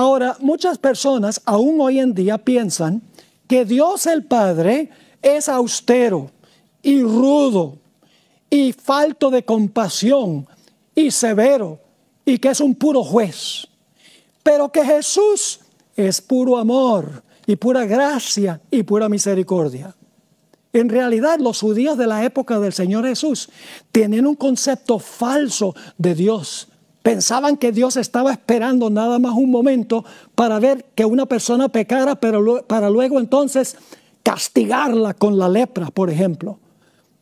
Ahora, muchas personas aún hoy en día piensan que Dios el Padre es austero y rudo y falto de compasión y severo y que es un puro juez. Pero que Jesús es puro amor y pura gracia y pura misericordia. En realidad los judíos de la época del Señor Jesús tienen un concepto falso de Dios Pensaban que Dios estaba esperando nada más un momento para ver que una persona pecara, pero para luego entonces castigarla con la lepra, por ejemplo.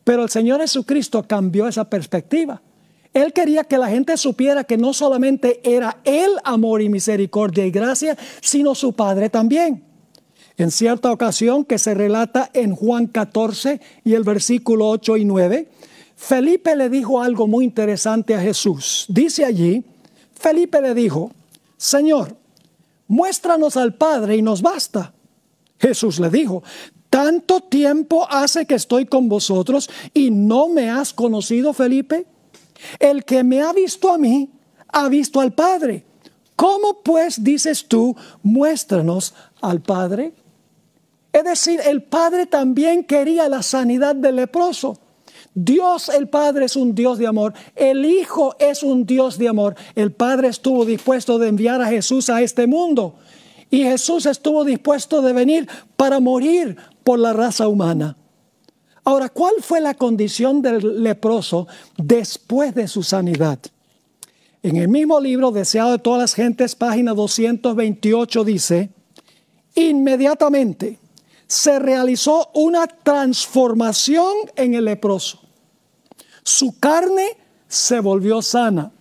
Pero el Señor Jesucristo cambió esa perspectiva. Él quería que la gente supiera que no solamente era Él amor y misericordia y gracia, sino su Padre también. En cierta ocasión que se relata en Juan 14 y el versículo 8 y 9, Felipe le dijo algo muy interesante a Jesús. Dice allí, Felipe le dijo, Señor, muéstranos al Padre y nos basta. Jesús le dijo, tanto tiempo hace que estoy con vosotros y no me has conocido, Felipe. El que me ha visto a mí, ha visto al Padre. ¿Cómo pues dices tú, muéstranos al Padre? Es decir, el Padre también quería la sanidad del leproso. Dios el Padre es un Dios de amor, el Hijo es un Dios de amor. El Padre estuvo dispuesto de enviar a Jesús a este mundo y Jesús estuvo dispuesto de venir para morir por la raza humana. Ahora, ¿cuál fue la condición del leproso después de su sanidad? En el mismo libro, Deseado de todas las gentes, página 228, dice, inmediatamente, se realizó una transformación en el leproso. Su carne se volvió sana.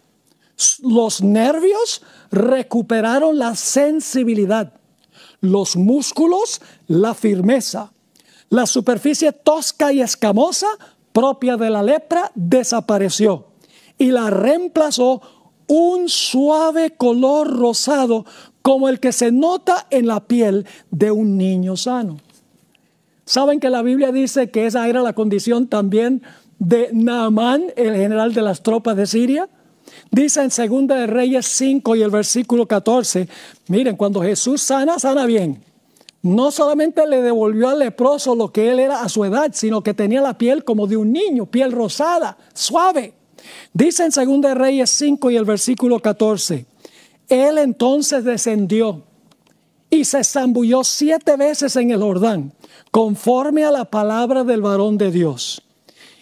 Los nervios recuperaron la sensibilidad. Los músculos, la firmeza. La superficie tosca y escamosa propia de la lepra desapareció y la reemplazó un suave color rosado como el que se nota en la piel de un niño sano. Saben que la Biblia dice que esa era la condición también de Naamán, el general de las tropas de Siria. Dice en Segunda de Reyes 5 y el versículo 14, miren, cuando Jesús sana, sana bien. No solamente le devolvió al leproso lo que él era a su edad, sino que tenía la piel como de un niño, piel rosada, suave. Dice en Segunda de Reyes 5 y el versículo 14, él entonces descendió y se zambulló siete veces en el Jordán, conforme a la palabra del varón de Dios.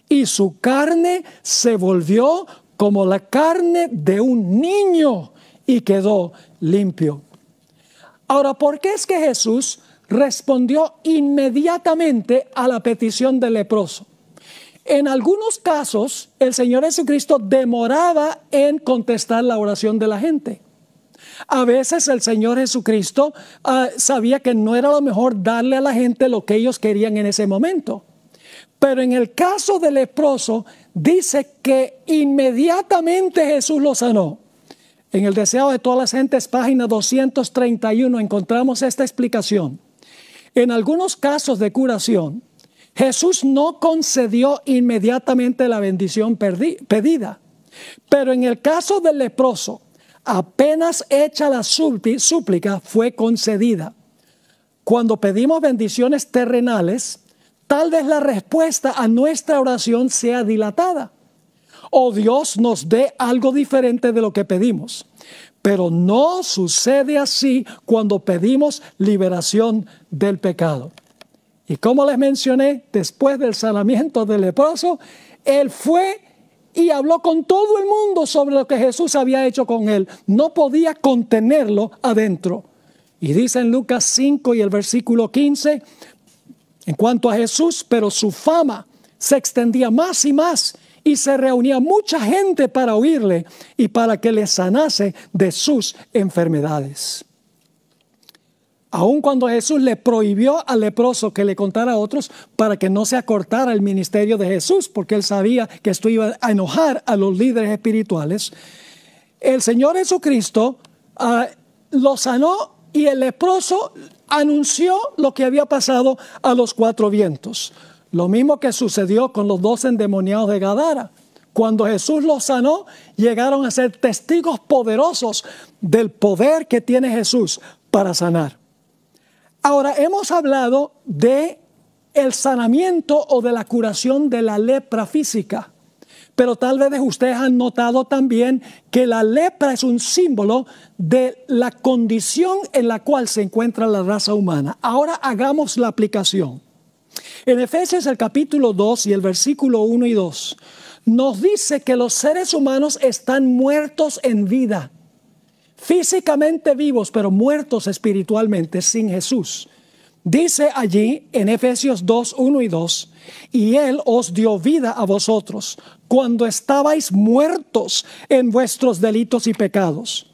Y su carne se volvió como la carne de un niño y quedó limpio. Ahora, ¿por qué es que Jesús respondió inmediatamente a la petición del leproso? En algunos casos, el Señor Jesucristo demoraba en contestar la oración de la gente. A veces el Señor Jesucristo ah, sabía que no era lo mejor darle a la gente lo que ellos querían en ese momento. Pero en el caso del leproso, dice que inmediatamente Jesús lo sanó. En el Deseo de todas las gentes, página 231, encontramos esta explicación. En algunos casos de curación, Jesús no concedió inmediatamente la bendición pedida. Pero en el caso del leproso, apenas hecha la súplica, fue concedida. Cuando pedimos bendiciones terrenales, tal vez la respuesta a nuestra oración sea dilatada o Dios nos dé algo diferente de lo que pedimos. Pero no sucede así cuando pedimos liberación del pecado. Y como les mencioné, después del sanamiento del leproso, Él fue y habló con todo el mundo sobre lo que Jesús había hecho con él. No podía contenerlo adentro. Y dice en Lucas 5 y el versículo 15, en cuanto a Jesús, pero su fama se extendía más y más y se reunía mucha gente para oírle y para que le sanase de sus enfermedades. Aun cuando Jesús le prohibió al leproso que le contara a otros para que no se acortara el ministerio de Jesús, porque él sabía que esto iba a enojar a los líderes espirituales, el Señor Jesucristo ah, lo sanó y el leproso anunció lo que había pasado a los cuatro vientos. Lo mismo que sucedió con los dos endemoniados de Gadara. Cuando Jesús los sanó, llegaron a ser testigos poderosos del poder que tiene Jesús para sanar. Ahora, hemos hablado de el sanamiento o de la curación de la lepra física. Pero tal vez ustedes han notado también que la lepra es un símbolo de la condición en la cual se encuentra la raza humana. Ahora hagamos la aplicación. En Efesios el capítulo 2 y el versículo 1 y 2 nos dice que los seres humanos están muertos en vida físicamente vivos, pero muertos espiritualmente sin Jesús. Dice allí en Efesios 2, 1 y 2, y Él os dio vida a vosotros cuando estabais muertos en vuestros delitos y pecados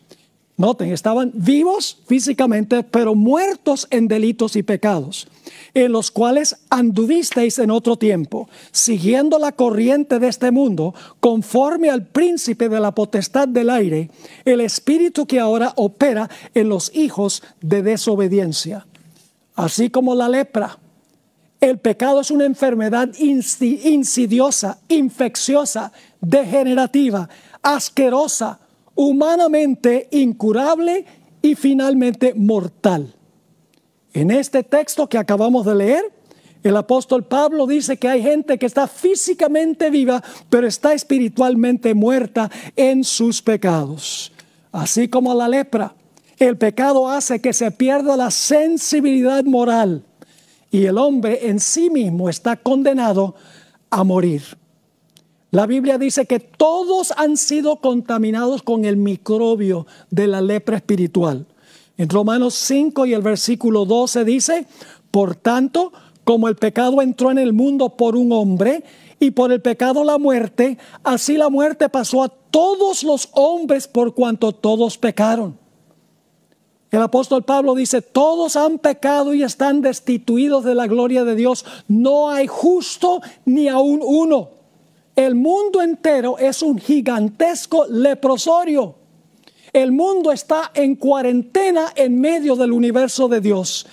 Noten, estaban vivos físicamente, pero muertos en delitos y pecados, en los cuales anduvisteis en otro tiempo, siguiendo la corriente de este mundo, conforme al príncipe de la potestad del aire, el espíritu que ahora opera en los hijos de desobediencia, así como la lepra. El pecado es una enfermedad insidiosa, infecciosa, degenerativa, asquerosa, humanamente incurable y finalmente mortal. En este texto que acabamos de leer, el apóstol Pablo dice que hay gente que está físicamente viva, pero está espiritualmente muerta en sus pecados. Así como la lepra, el pecado hace que se pierda la sensibilidad moral y el hombre en sí mismo está condenado a morir. La Biblia dice que todos han sido contaminados con el microbio de la lepra espiritual. En Romanos 5 y el versículo 12 dice, por tanto, como el pecado entró en el mundo por un hombre y por el pecado la muerte, así la muerte pasó a todos los hombres por cuanto todos pecaron. El apóstol Pablo dice, todos han pecado y están destituidos de la gloria de Dios. No hay justo ni aún uno. El mundo entero es un gigantesco leprosorio. El mundo está en cuarentena en medio del universo de Dios.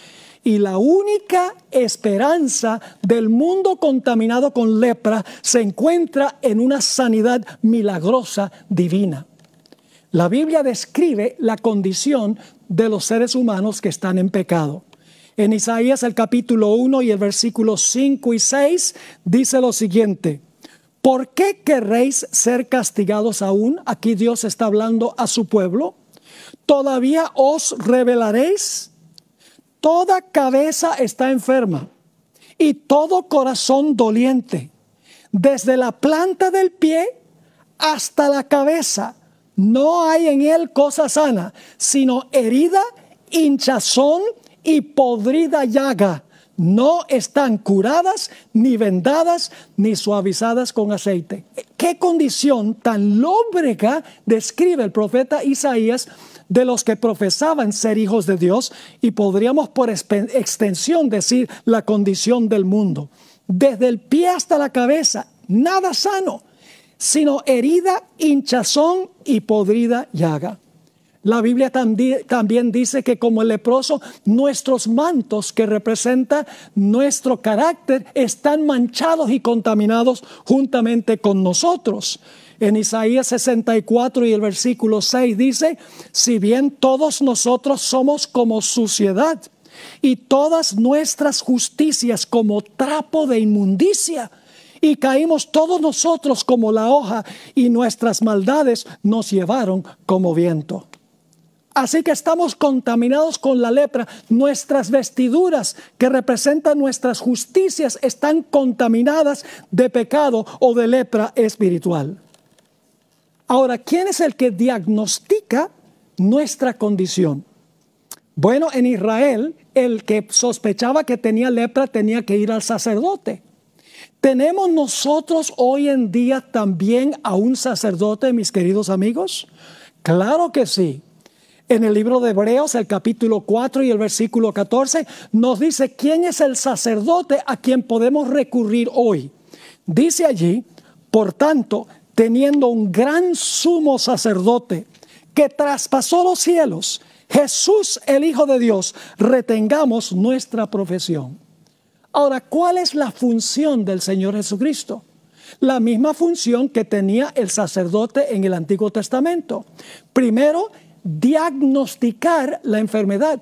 Y la única esperanza del mundo contaminado con lepra se encuentra en una sanidad milagrosa divina. La Biblia describe la condición de los seres humanos que están en pecado. En Isaías el capítulo 1 y el versículo 5 y 6 dice lo siguiente. ¿Por qué querréis ser castigados aún? Aquí Dios está hablando a su pueblo. ¿Todavía os revelaréis? Toda cabeza está enferma y todo corazón doliente, desde la planta del pie hasta la cabeza. No hay en él cosa sana, sino herida, hinchazón y podrida llaga no están curadas, ni vendadas, ni suavizadas con aceite. ¿Qué condición tan lóbrega describe el profeta Isaías de los que profesaban ser hijos de Dios? Y podríamos por extensión decir la condición del mundo. Desde el pie hasta la cabeza, nada sano, sino herida, hinchazón y podrida llaga. La Biblia también dice que como el leproso, nuestros mantos que representan nuestro carácter están manchados y contaminados juntamente con nosotros. En Isaías 64 y el versículo 6 dice, si bien todos nosotros somos como suciedad y todas nuestras justicias como trapo de inmundicia, y caímos todos nosotros como la hoja y nuestras maldades nos llevaron como viento. Así que estamos contaminados con la lepra. Nuestras vestiduras que representan nuestras justicias están contaminadas de pecado o de lepra espiritual. Ahora, ¿quién es el que diagnostica nuestra condición? Bueno, en Israel, el que sospechaba que tenía lepra tenía que ir al sacerdote. ¿Tenemos nosotros hoy en día también a un sacerdote, mis queridos amigos? Claro que sí en el libro de Hebreos, el capítulo 4 y el versículo 14, nos dice quién es el sacerdote a quien podemos recurrir hoy. Dice allí, por tanto, teniendo un gran sumo sacerdote que traspasó los cielos, Jesús el Hijo de Dios, retengamos nuestra profesión. Ahora, ¿cuál es la función del Señor Jesucristo? La misma función que tenía el sacerdote en el Antiguo Testamento. Primero, diagnosticar la enfermedad.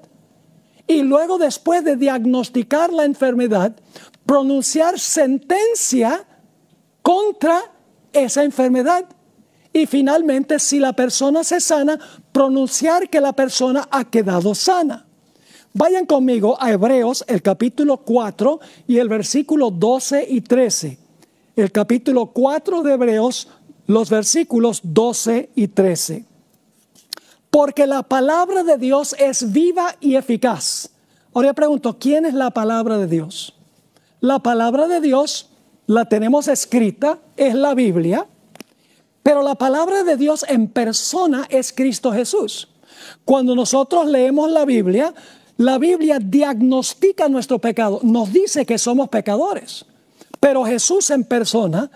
Y luego después de diagnosticar la enfermedad, pronunciar sentencia contra esa enfermedad. Y finalmente, si la persona se sana, pronunciar que la persona ha quedado sana. Vayan conmigo a Hebreos, el capítulo 4 y el versículo 12 y 13. El capítulo 4 de Hebreos, los versículos 12 y 13. Porque la palabra de Dios es viva y eficaz. Ahora yo pregunto, ¿quién es la palabra de Dios? La palabra de Dios la tenemos escrita, es la Biblia, pero la palabra de Dios en persona es Cristo Jesús. Cuando nosotros leemos la Biblia, la Biblia diagnostica nuestro pecado, nos dice que somos pecadores, pero Jesús en persona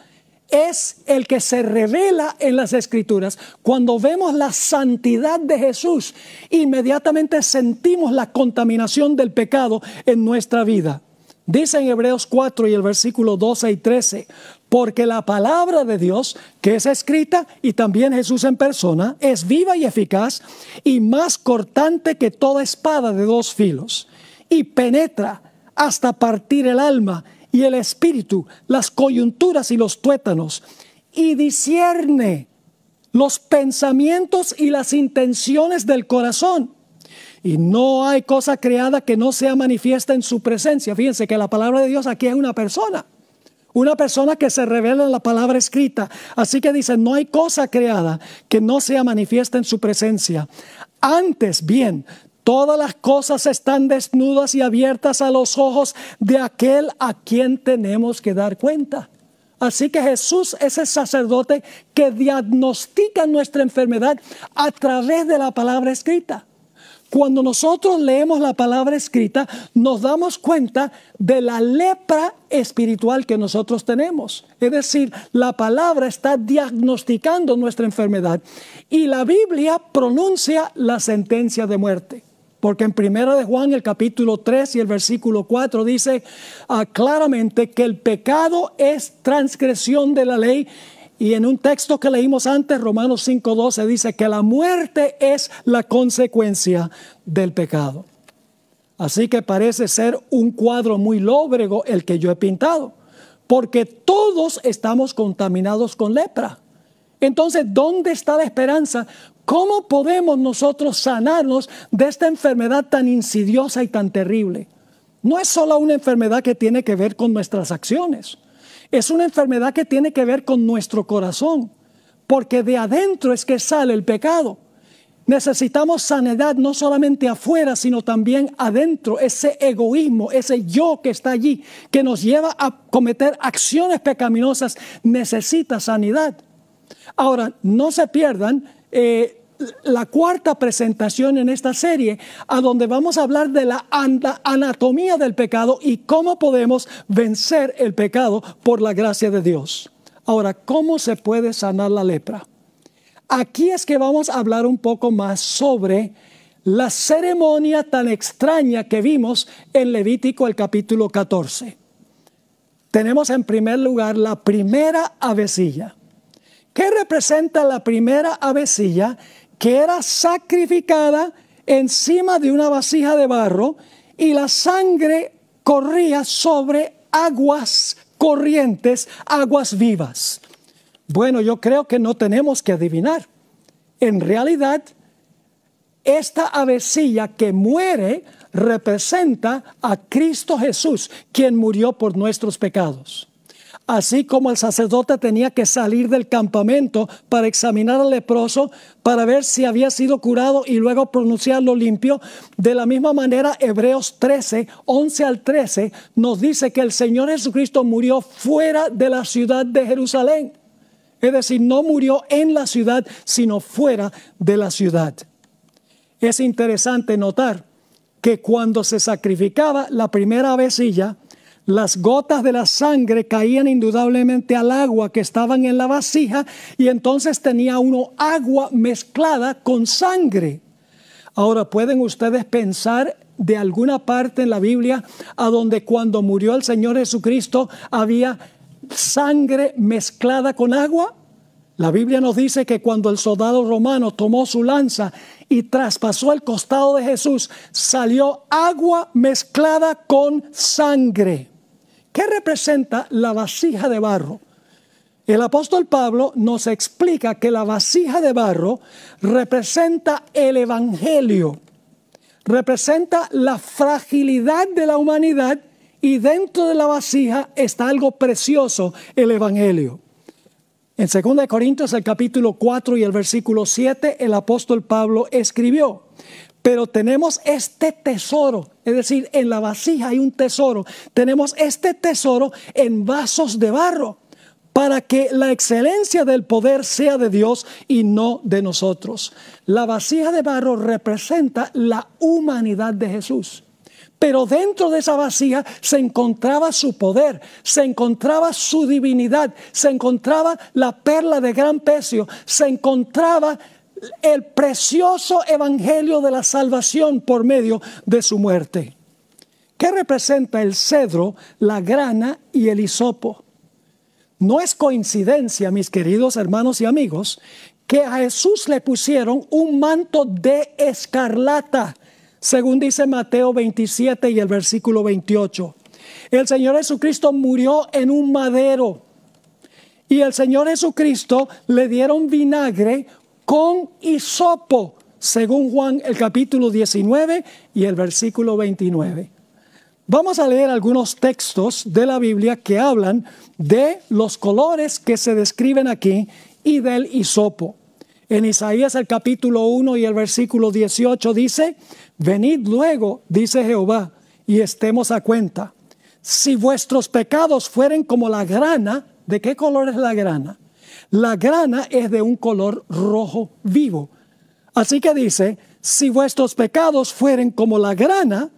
es el que se revela en las escrituras. Cuando vemos la santidad de Jesús, inmediatamente sentimos la contaminación del pecado en nuestra vida. Dice en Hebreos 4 y el versículo 12 y 13, porque la palabra de Dios, que es escrita y también Jesús en persona, es viva y eficaz y más cortante que toda espada de dos filos y penetra hasta partir el alma y el espíritu, las coyunturas y los tuétanos, y discierne los pensamientos y las intenciones del corazón. Y no hay cosa creada que no sea manifiesta en su presencia. Fíjense que la palabra de Dios aquí es una persona. Una persona que se revela en la palabra escrita. Así que dice, no hay cosa creada que no sea manifiesta en su presencia. Antes bien, Todas las cosas están desnudas y abiertas a los ojos de aquel a quien tenemos que dar cuenta. Así que Jesús es el sacerdote que diagnostica nuestra enfermedad a través de la palabra escrita. Cuando nosotros leemos la palabra escrita, nos damos cuenta de la lepra espiritual que nosotros tenemos. Es decir, la palabra está diagnosticando nuestra enfermedad y la Biblia pronuncia la sentencia de muerte. Porque en primera de Juan el capítulo 3 y el versículo 4 dice ah, claramente que el pecado es transgresión de la ley y en un texto que leímos antes, Romanos 5.12, dice que la muerte es la consecuencia del pecado. Así que parece ser un cuadro muy lóbrego el que yo he pintado, porque todos estamos contaminados con lepra. Entonces, ¿dónde está la esperanza ¿Cómo podemos nosotros sanarnos de esta enfermedad tan insidiosa y tan terrible? No es solo una enfermedad que tiene que ver con nuestras acciones, es una enfermedad que tiene que ver con nuestro corazón, porque de adentro es que sale el pecado. Necesitamos sanidad no solamente afuera, sino también adentro, ese egoísmo, ese yo que está allí, que nos lleva a cometer acciones pecaminosas, necesita sanidad. Ahora, no se pierdan, eh, la cuarta presentación en esta serie, a donde vamos a hablar de la anatomía del pecado y cómo podemos vencer el pecado por la gracia de Dios. Ahora, ¿cómo se puede sanar la lepra? Aquí es que vamos a hablar un poco más sobre la ceremonia tan extraña que vimos en Levítico el capítulo 14. Tenemos en primer lugar la primera avecilla. ¿Qué representa la primera avecilla? que era sacrificada encima de una vasija de barro y la sangre corría sobre aguas corrientes, aguas vivas. Bueno, yo creo que no tenemos que adivinar. En realidad, esta avecilla que muere representa a Cristo Jesús, quien murió por nuestros pecados así como el sacerdote tenía que salir del campamento para examinar al leproso, para ver si había sido curado y luego pronunciarlo limpio. De la misma manera, Hebreos 13, 11 al 13, nos dice que el Señor Jesucristo murió fuera de la ciudad de Jerusalén. Es decir, no murió en la ciudad, sino fuera de la ciudad. Es interesante notar que cuando se sacrificaba la primera vecilla, las gotas de la sangre caían indudablemente al agua que estaban en la vasija y entonces tenía uno agua mezclada con sangre. Ahora, ¿pueden ustedes pensar de alguna parte en la Biblia a donde cuando murió el Señor Jesucristo había sangre mezclada con agua? La Biblia nos dice que cuando el soldado romano tomó su lanza y traspasó el costado de Jesús, salió agua mezclada con sangre. ¿Qué representa la vasija de barro? El apóstol Pablo nos explica que la vasija de barro representa el Evangelio, representa la fragilidad de la humanidad y dentro de la vasija está algo precioso, el Evangelio. En 2 Corintios el capítulo 4 y el versículo 7 el apóstol Pablo escribió, pero tenemos este tesoro, es decir, en la vasija hay un tesoro. Tenemos este tesoro en vasos de barro para que la excelencia del poder sea de Dios y no de nosotros. La vasija de barro representa la humanidad de Jesús. Pero dentro de esa vasija se encontraba su poder, se encontraba su divinidad, se encontraba la perla de gran precio, se encontraba el precioso evangelio de la salvación por medio de su muerte. ¿Qué representa el cedro, la grana y el hisopo? No es coincidencia, mis queridos hermanos y amigos, que a Jesús le pusieron un manto de escarlata, según dice Mateo 27 y el versículo 28. El Señor Jesucristo murió en un madero y el Señor Jesucristo le dieron vinagre con hisopo, según Juan el capítulo 19 y el versículo 29. Vamos a leer algunos textos de la Biblia que hablan de los colores que se describen aquí y del hisopo. En Isaías el capítulo 1 y el versículo 18 dice, venid luego, dice Jehová, y estemos a cuenta. Si vuestros pecados fueren como la grana, ¿de qué color es la grana? La grana es de un color rojo vivo. Así que dice, si vuestros pecados fueren como la grana,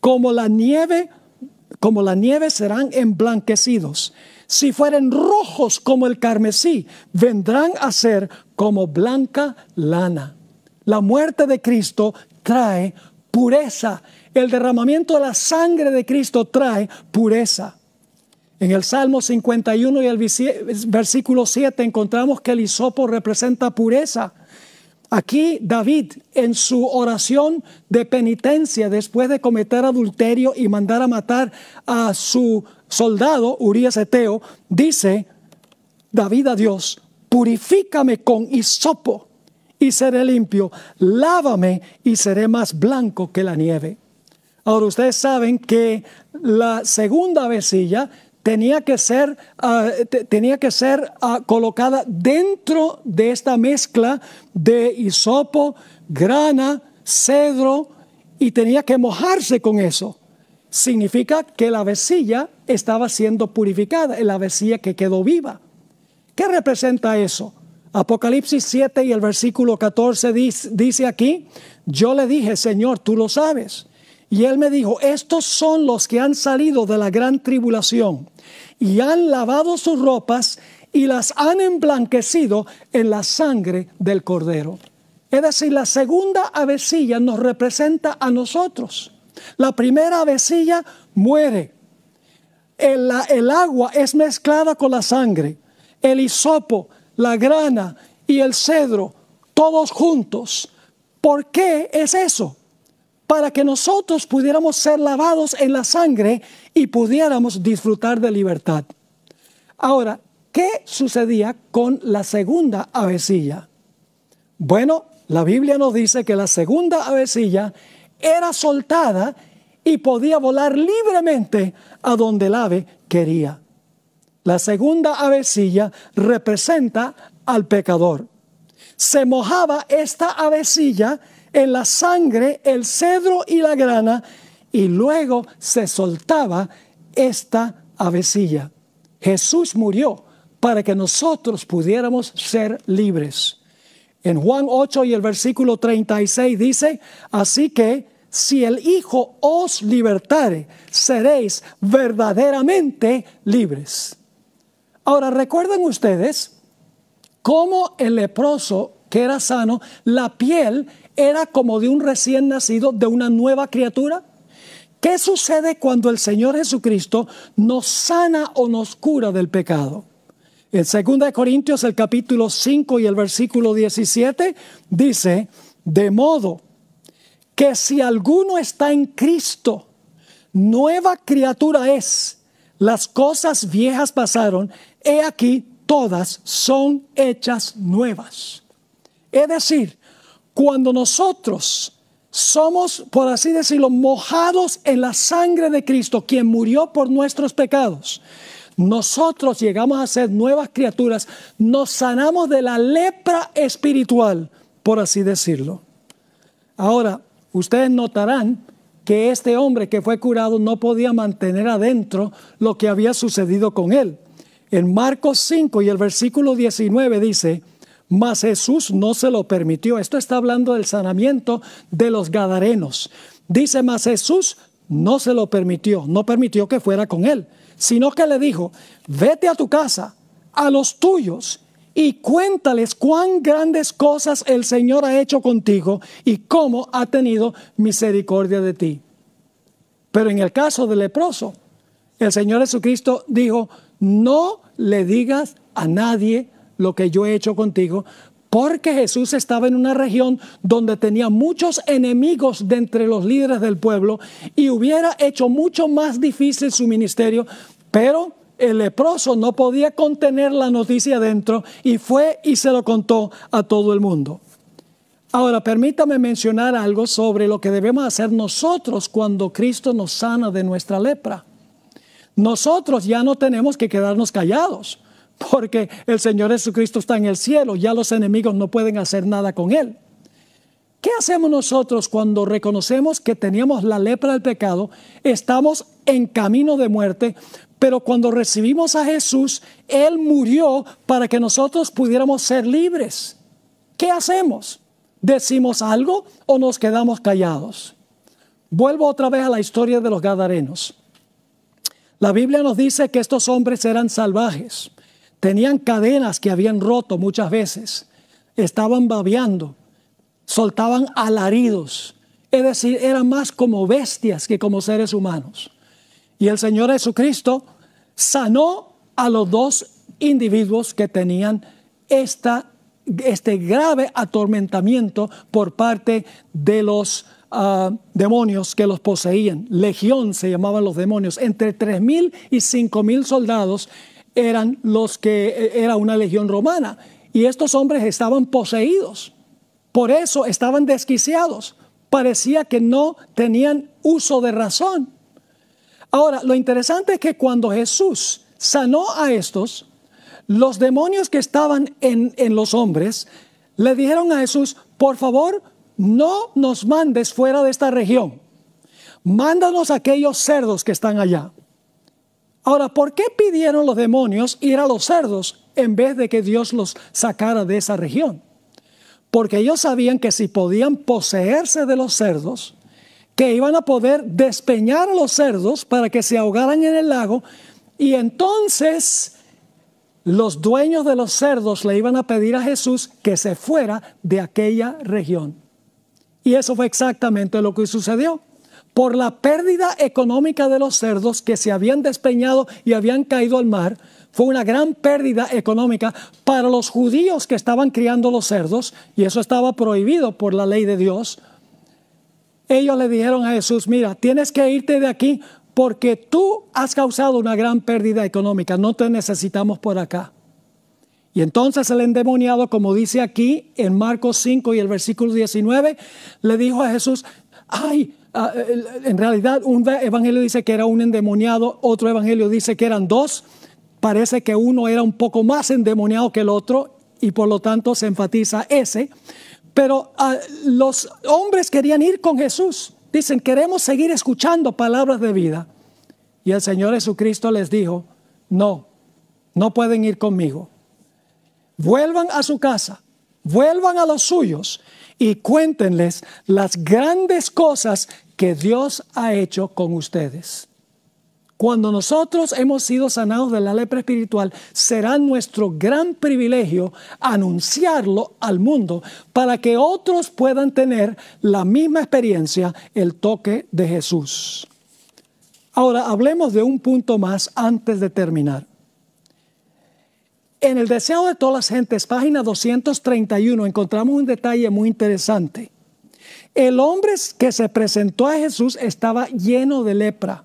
como la nieve, como la nieve serán emblanquecidos. Si fueren rojos como el carmesí, vendrán a ser como blanca lana. La muerte de Cristo trae pureza. El derramamiento de la sangre de Cristo trae pureza. En el Salmo 51 y el versículo 7 encontramos que el hisopo representa pureza. Aquí David, en su oración de penitencia después de cometer adulterio y mandar a matar a su soldado, Urias Eteo, dice, David a Dios, purifícame con hisopo y seré limpio, lávame y seré más blanco que la nieve. Ahora ustedes saben que la segunda vecilla tenía que ser, ah, tenía que ser ah, colocada dentro de esta mezcla de hisopo, grana, cedro y tenía que mojarse con eso. Significa que la vecilla estaba siendo purificada, la vecilla que quedó viva. ¿Qué representa eso? Apocalipsis 7 y el versículo 14 dice, dice aquí, yo le dije, Señor, tú lo sabes y él me dijo, estos son los que han salido de la gran tribulación y han lavado sus ropas y las han emblanquecido en la sangre del cordero. Es decir, la segunda avecilla nos representa a nosotros. La primera avecilla muere. El, el, agua es mezclada con la sangre. El hisopo, la grana y el cedro, todos juntos. ¿Por qué es eso? para que nosotros pudiéramos ser lavados en la sangre y pudiéramos disfrutar de libertad. Ahora, ¿qué sucedía con la segunda avecilla? Bueno, la Biblia nos dice que la segunda avecilla era soltada y podía volar libremente a donde el ave quería. La segunda avecilla representa al pecador. Se mojaba esta avecilla en la sangre el cedro y la grana y luego se soltaba esta avecilla. Jesús murió para que nosotros pudiéramos ser libres. En Juan 8 y el versículo 36 dice, así que si el Hijo os libertare, seréis verdaderamente libres. Ahora, recuerden ustedes cómo el leproso que era sano, la piel era como de un recién nacido, de una nueva criatura. ¿Qué sucede cuando el Señor Jesucristo nos sana o nos cura del pecado? En 2 Corintios, el capítulo 5 y el versículo 17, dice, de modo que si alguno está en Cristo, nueva criatura es. Las cosas viejas pasaron, he aquí, todas son hechas nuevas. Es decir, cuando nosotros somos, por así decirlo, mojados en la sangre de Cristo, quien murió por nuestros pecados, nosotros llegamos a ser nuevas criaturas, nos sanamos de la lepra espiritual, por así decirlo. Ahora, ustedes notarán que este hombre que fue curado no podía mantener adentro lo que había sucedido con él. En Marcos 5 y el versículo 19 dice, mas Jesús no se lo permitió. Esto está hablando del sanamiento de los Gadarenos. Dice, mas Jesús no se lo permitió, no permitió que fuera con él, sino que le dijo, vete a tu casa, a los tuyos, y cuéntales cuán grandes cosas el Señor ha hecho contigo y cómo ha tenido misericordia de ti. Pero en el caso del leproso, el Señor Jesucristo dijo, no le digas a nadie lo que yo he hecho contigo, porque Jesús estaba en una región donde tenía muchos enemigos de entre los líderes del pueblo y hubiera hecho mucho más difícil su ministerio, pero el leproso no podía contener la noticia dentro y fue y se lo contó a todo el mundo. Ahora, permítame mencionar algo sobre lo que debemos hacer nosotros cuando Cristo nos sana de nuestra lepra. Nosotros ya no tenemos que quedarnos callados porque el Señor Jesucristo está en el cielo, ya los enemigos no pueden hacer nada con él. ¿Qué hacemos nosotros cuando reconocemos que teníamos la lepra del pecado, estamos en camino de muerte, pero cuando recibimos a Jesús, Él murió para que nosotros pudiéramos ser libres? ¿Qué hacemos? ¿Decimos algo o nos quedamos callados? Vuelvo otra vez a la historia de los Gadarenos. La Biblia nos dice que estos hombres eran salvajes Tenían cadenas que habían roto muchas veces. Estaban babeando. Soltaban alaridos. Es decir, eran más como bestias que como seres humanos. Y el Señor Jesucristo sanó a los dos individuos que tenían esta, este grave atormentamiento por parte de los ah, demonios que los poseían. Legión se llamaban los demonios, entre 3.000 y mil soldados eran los que eh, era una legión romana. Y estos hombres estaban poseídos. Por eso estaban desquiciados. Parecía que no tenían uso de razón. Ahora, lo interesante es que cuando Jesús sanó a estos, los demonios que estaban en, los hombres le dijeron a Jesús, por favor, no nos mandes fuera de esta región. Mándanos a aquellos cerdos que están allá. Ahora, ¿por qué pidieron los demonios ir a los cerdos en vez de que Dios los sacara de esa región? Porque ellos sabían que si podían poseerse de los cerdos, que iban a poder despeñar a los cerdos para que se ahogaran en el lago y entonces los dueños de los cerdos le iban a pedir a Jesús que se fuera de aquella región. Y eso fue exactamente lo que sucedió por la pérdida económica de los cerdos que se habían despeñado y habían caído al mar, fue una gran pérdida económica para los judíos que estaban criando los cerdos, y eso estaba prohibido por la ley de Dios. Ellos le dijeron a Jesús, mira, tienes que irte de aquí porque tú has causado una gran pérdida económica, no te necesitamos por acá. Y entonces el endemoniado, como dice aquí en Marcos 5 y el versículo 19, le dijo a Jesús, ay, Ah, en realidad un evangelio dice que era un endemoniado, otro evangelio dice que eran dos. Parece que uno era un poco más endemoniado que el otro y por lo tanto se enfatiza ese. Pero ah, los hombres querían ir con Jesús. Dicen, queremos seguir escuchando palabras de vida. Y el Señor Jesucristo les dijo, no, no pueden ir conmigo. Vuelvan a su casa, vuelvan a los suyos y cuéntenles las grandes cosas que Dios ha hecho con ustedes. Cuando nosotros hemos sido sanados de la lepra espiritual, será nuestro gran privilegio anunciarlo al mundo para que otros puedan tener la misma experiencia, el toque de Jesús. Ahora hablemos de un punto más antes de terminar. En el deseo de todas las gentes, página 231, encontramos un detalle muy interesante. El hombre que se presentó a Jesús estaba lleno de lepra.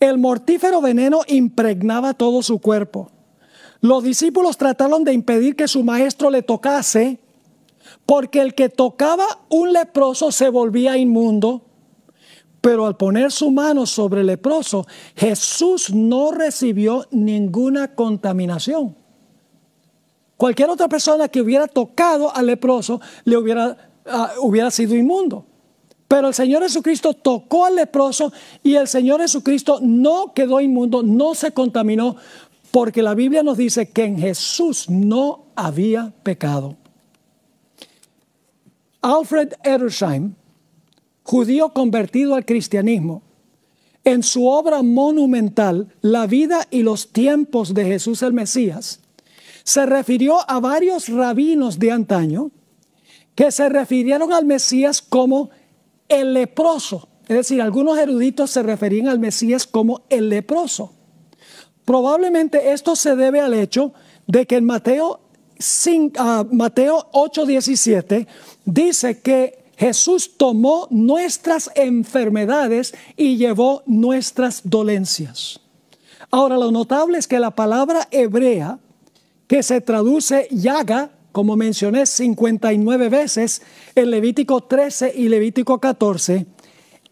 El mortífero veneno impregnaba todo su cuerpo. Los discípulos trataron de impedir que su maestro le tocase, porque el que tocaba un leproso se volvía inmundo. Pero al poner su mano sobre el leproso, Jesús no recibió ninguna contaminación. Cualquier otra persona que hubiera tocado al leproso le hubiera, ah, hubiera sido inmundo. Pero el Señor Jesucristo tocó al leproso y el Señor Jesucristo no quedó inmundo, no se contaminó, porque la Biblia nos dice que en Jesús no había pecado. Alfred Edersheim, judío convertido al cristianismo, en su obra monumental, La vida y los tiempos de Jesús el Mesías, se refirió a varios rabinos de antaño que se refirieron al Mesías como el leproso. Es decir, algunos eruditos se referían al Mesías como el leproso. Probablemente esto se debe al hecho de que en Mateo, 8:17 ah, dice que Jesús tomó nuestras enfermedades y llevó nuestras dolencias. Ahora, lo notable es que la palabra hebrea que se traduce llaga, como mencioné 59 veces en Levítico 13 y Levítico 14,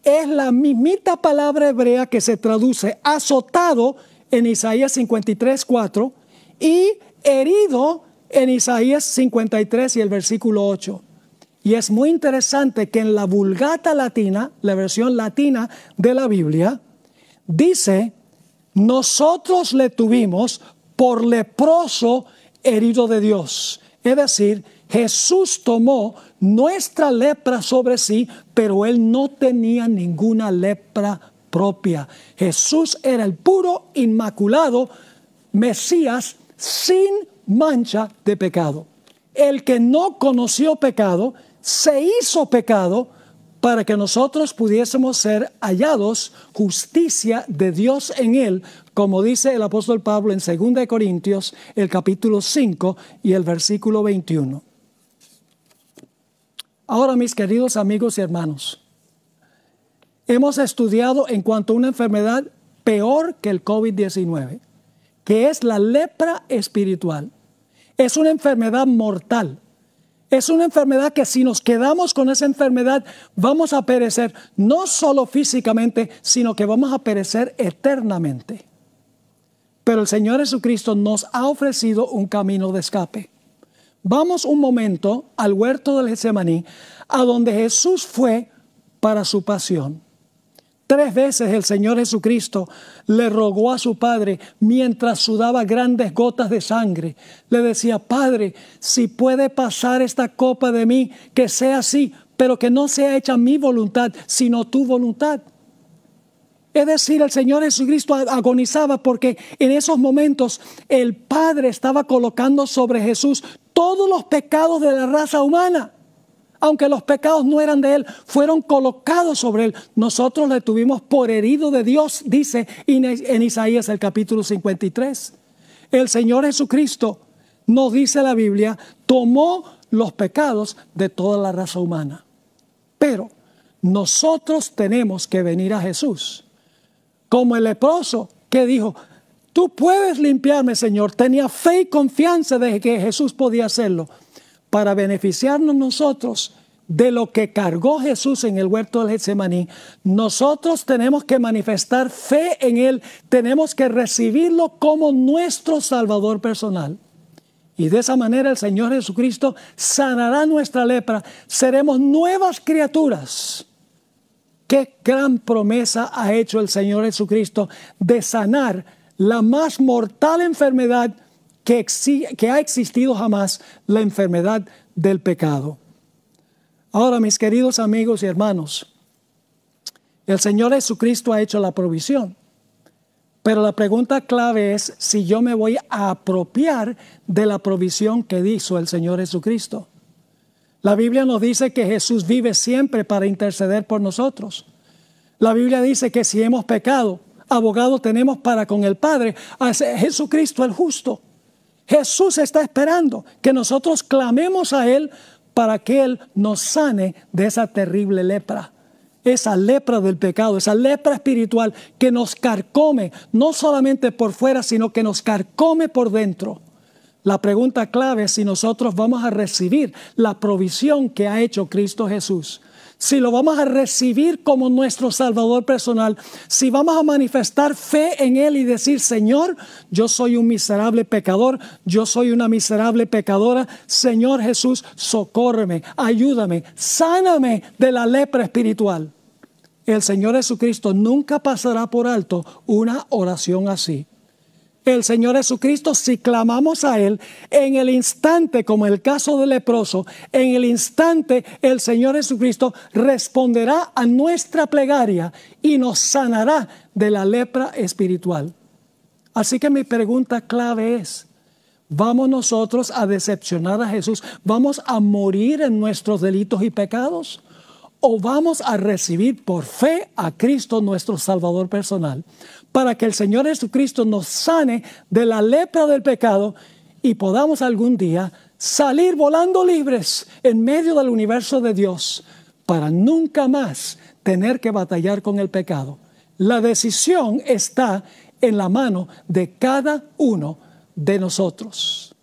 es la mismita palabra hebrea que se traduce azotado en Isaías 53, 4 y herido en Isaías 53 y el versículo 8. Y es muy interesante que en la vulgata latina, la versión latina de la Biblia, dice, nosotros le tuvimos por leproso herido de Dios. Es decir, Jesús tomó nuestra lepra sobre sí, pero él no tenía ninguna lepra propia. Jesús era el puro, inmaculado Mesías sin mancha de pecado. El que no conoció pecado, se hizo pecado para que nosotros pudiésemos ser hallados justicia de Dios en Él, como dice el apóstol Pablo en 2 Corintios, el capítulo 5 y el versículo 21. Ahora, mis queridos amigos y hermanos, hemos estudiado en cuanto a una enfermedad peor que el COVID-19, que es la lepra espiritual. Es una enfermedad mortal es una enfermedad que si nos quedamos con esa enfermedad vamos a perecer, no solo físicamente, sino que vamos a perecer eternamente. Pero el Señor Jesucristo nos ha ofrecido un camino de escape. Vamos un momento al huerto del Getsemaní, a donde Jesús fue para su pasión. Tres veces el Señor Jesucristo le rogó a su Padre mientras sudaba grandes gotas de sangre. Le decía, Padre, si puede pasar esta copa de mí, que sea así, pero que no sea hecha mi voluntad, sino tu voluntad. Es decir, el Señor Jesucristo agonizaba porque en esos momentos el Padre estaba colocando sobre Jesús todos los pecados de la raza humana aunque los pecados no eran de él, fueron colocados sobre él. Nosotros le tuvimos por herido de Dios, dice en Isaías el capítulo 53. El Señor Jesucristo, nos dice la Biblia, tomó los pecados de toda la raza humana. Pero nosotros tenemos que venir a Jesús, como el leproso que dijo, tú puedes limpiarme, Señor. Tenía fe y confianza de que Jesús podía hacerlo para beneficiarnos nosotros de lo que cargó Jesús en el huerto del Getsemaní, nosotros tenemos que manifestar fe en Él, tenemos que recibirlo como nuestro Salvador personal. Y de esa manera el Señor Jesucristo sanará nuestra lepra, seremos nuevas criaturas. Qué gran promesa ha hecho el Señor Jesucristo de sanar la más mortal enfermedad que, ha existido jamás la enfermedad del pecado. Ahora, mis queridos amigos y hermanos, el Señor Jesucristo ha hecho la provisión. Pero la pregunta clave es si yo me voy a apropiar de la provisión que hizo el Señor Jesucristo. La Biblia nos dice que Jesús vive siempre para interceder por nosotros. La Biblia dice que si hemos pecado, abogado tenemos para con el Padre, Jesucristo el justo. Jesús está esperando que nosotros clamemos a Él para que Él nos sane de esa terrible lepra. Esa lepra del pecado, esa lepra espiritual que nos carcome, no solamente por fuera, sino que nos carcome por dentro. La pregunta clave es si nosotros vamos a recibir la provisión que ha hecho Cristo Jesús si lo vamos a recibir como nuestro Salvador personal, si vamos a manifestar fe en Él y decir, Señor, yo soy un miserable pecador, yo soy una miserable pecadora, Señor Jesús, socórreme, ayúdame, sáname de la lepra espiritual. El Señor Jesucristo nunca pasará por alto una oración así. El Señor Jesucristo si clamamos a Él en el instante, como el caso del leproso, en el instante el Señor Jesucristo responderá a nuestra plegaria y nos sanará de la lepra espiritual. Así que mi pregunta clave es, ¿vamos nosotros a decepcionar a Jesús? ¿Vamos a morir en nuestros delitos y pecados? ¿O vamos a recibir por fe a Cristo nuestro Salvador personal? para que el Señor Jesucristo nos sane de la lepra del pecado y podamos algún día salir volando libres en medio del universo de Dios para nunca más tener que batallar con el pecado. La decisión está en la mano de cada uno de nosotros.